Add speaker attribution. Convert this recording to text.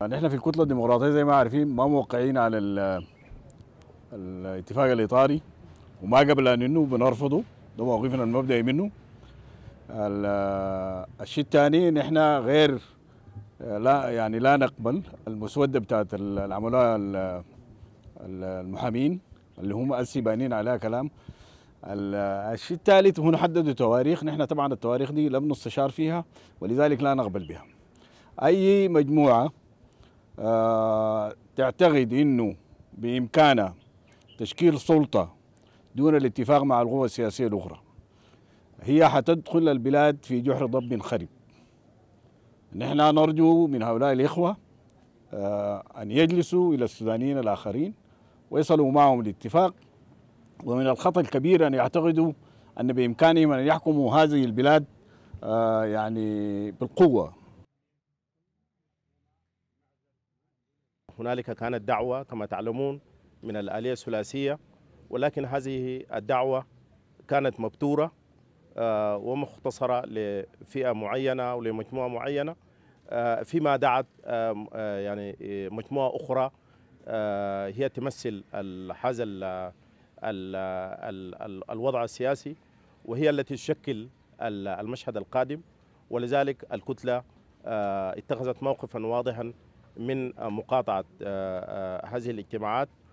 Speaker 1: يعني احنا في الكتله الديمقراطيه زي ما عارفين ما موقعين على الـ الاتفاق الاطاري وما قبل ان انه بنرفضه ده موقفنا المبدئي منه الشيء الثاني ان احنا غير لا يعني لا نقبل المسوده بتاعت العملاء المحامين اللي هم السيبانين عليها كلام الشيء الثالث هنا حددوا تواريخ نحن طبعا التواريخ دي لم نستشار فيها ولذلك لا نقبل بها اي مجموعه آه، تعتقد انه بامكانها تشكيل سلطه دون الاتفاق مع القوى السياسيه الاخرى هي حتدخل البلاد في جحر ضب خرب نحن نرجو من هؤلاء الاخوه آه، ان يجلسوا الى السودانيين الاخرين ويصلوا معهم الاتفاق ومن الخطا الكبير ان يعتقدوا ان بامكانهم ان يحكموا هذه البلاد آه، يعني بالقوه
Speaker 2: هنالك كانت دعوة كما تعلمون من الآلية الثلاثية ولكن هذه الدعوة كانت مبتورة آه، ومختصرة لفئة معينة ولمجموعة معينة آه، فيما دعت آه، يعني مجموعة أخرى هي تمثل هذا الوضع السياسي وهي التي تشكل المشهد القادم ولذلك الكتلة اتخذت موقفا واضحا من مقاطعه آه، آه، هذه الاجتماعات